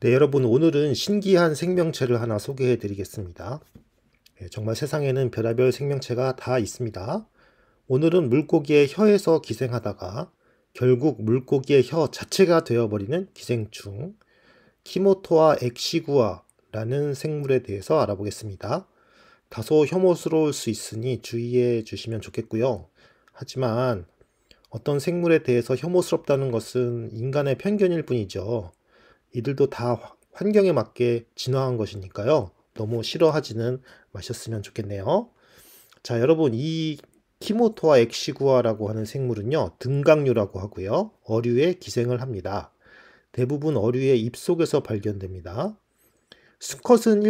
네, 여러분 오늘은 신기한 생명체를 하나 소개해 드리겠습니다. 네, 예, 정말 세상에는 별의별 생명체가 다 있습니다. 오늘은 물고기의 혀에서 기생하다가 결국 물고기의 혀 자체가 되어버리는 기생충 키모토아 엑시구아라는 생물에 대해서 알아보겠습니다. 다소 혐오스러울 수 있으니 주의해 주시면 좋겠고요. 하지만 어떤 생물에 대해서 혐오스럽다는 것은 인간의 편견일 뿐이죠. 이들도 다 환경에 맞게 진화한 것이니까요. 너무 싫어하지는 마셨으면 좋겠네요. 자, 여러분 이 키모토와 엑시구아라고 하는 생물은요. 등강류라고 하고요. 어류에 기생을 합니다. 대부분 어류의 입속에서 발견됩니다. 수컷은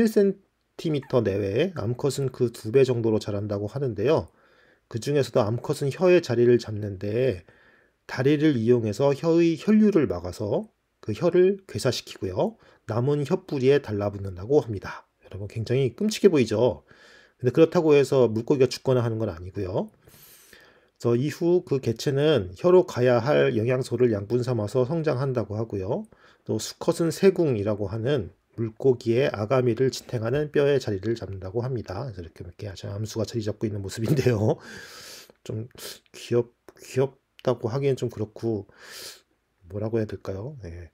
1cm 내외, 암컷은 그 두 배 정도로 자란다고 하는데요. 그 중에서도 암컷은 혀의 자리를 잡는데 다리를 이용해서 혀의 혈류를 막아서 그 혀를 괴사시키고요. 남은 혀뿌리에 달라붙는다고 합니다. 여러분 굉장히 끔찍해 보이죠? 근데 그렇다고 해서 물고기가 죽거나 하는 건 아니고요. 그래서 이후 그 개체는 혀로 가야 할 영양소를 양분 삼아서 성장한다고 하고요. 또 수컷은 세궁이라고 하는 물고기의 아가미를 지탱하는 뼈의 자리를 잡는다고 합니다. 그래서 이렇게 이렇게 아주 암수가 자리 잡고 있는 모습인데요. 좀 귀엽 귀엽다고 하기엔 좀 그렇고 뭐라고 해야 될까요? 네. 예.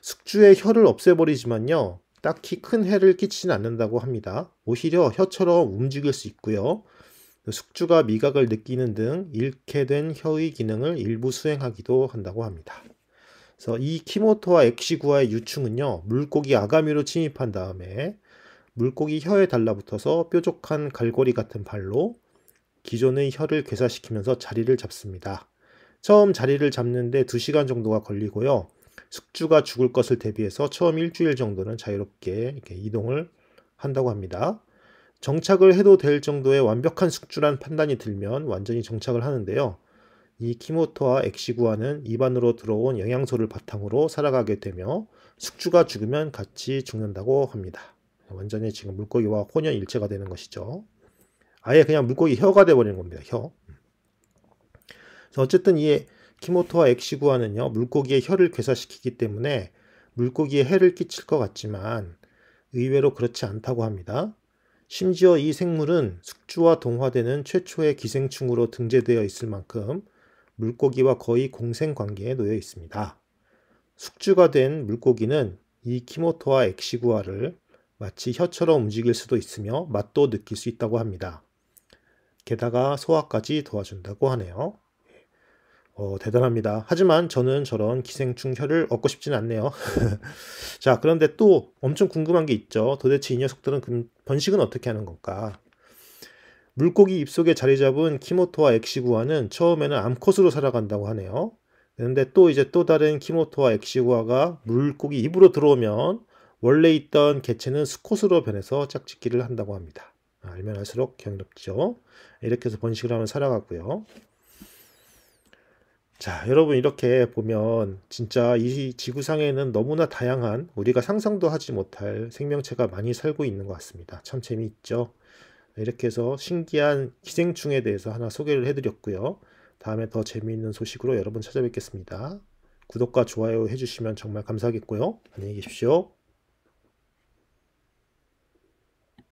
숙주의 혀를 없애버리지만요. 딱히 큰 해를 끼치지는 않는다고 합니다. 오히려 혀처럼 움직일 수 있고요. 숙주가 미각을 느끼는 등 잃게 된 혀의 기능을 일부 수행하기도 한다고 합니다. 그래서 이 키모토와 엑시구아의 유충은요. 물고기 아가미로 침입한 다음에 물고기 혀에 달라붙어서 뾰족한 갈고리 같은 발로 기존의 혀를 괴사시키면서 자리를 잡습니다. 처음 자리를 잡는데 2시간 정도가 걸리고요. 숙주가 죽을 것을 대비해서 처음 일주일 정도는 자유롭게 이동을 한다고 합니다. 정착을 해도 될 정도의 완벽한 숙주란 판단이 들면 완전히 정착을 하는데요. 이 키모토와 엑시구아는 입안으로 들어온 영양소를 바탕으로 살아가게 되며 숙주가 죽으면 같이 죽는다고 합니다. 완전히 지금 물고기와 혼연 일체가 되는 것이죠. 아예 그냥 물고기 혀가 돼버리는 겁니다. 혀. 어쨌든 이 키모토와 엑시구아는요 물고기의 혀를 괴사시키기 때문에 물고기에 해를 끼칠 것 같지만 의외로 그렇지 않다고 합니다. 심지어 이 생물은 숙주와 동화되는 최초의 기생충으로 등재되어 있을 만큼 물고기와 거의 공생 관계에 놓여 있습니다. 숙주가 된 물고기는 이 키모토와 엑시구아를 마치 혀처럼 움직일 수도 있으며 맛도 느낄 수 있다고 합니다. 게다가 소화까지 도와준다고 하네요. 어, 대단합니다. 하지만 저는 저런 기생충 혀를 얻고 싶진 않네요. 자, 그런데 또 엄청 궁금한 게 있죠. 도대체 이 녀석들은 번식은 어떻게 하는 건가? 물고기 입속에 자리 잡은 키모토와 엑시구아는 처음에는 암컷으로 살아간다고 하네요. 그런데 또 이제 또 다른 키모토와 엑시구아가 물고기 입으로 들어오면 원래 있던 개체는 수컷으로 변해서 짝짓기를 한다고 합니다. 아, 알면 알수록 경이롭죠. 이렇게 해서 번식을 하면 살아가고요. 자, 여러분 이렇게 보면 진짜 이 지구상에는 너무나 다양한 우리가 상상도 하지 못할 생명체가 많이 살고 있는 것 같습니다. 참 재미있죠? 이렇게 해서 신기한 기생충에 대해서 하나 소개를 해드렸고요. 다음에 더 재미있는 소식으로 여러분 찾아뵙겠습니다. 구독과 좋아요 해주시면 정말 감사하겠고요. 안녕히 계십시오.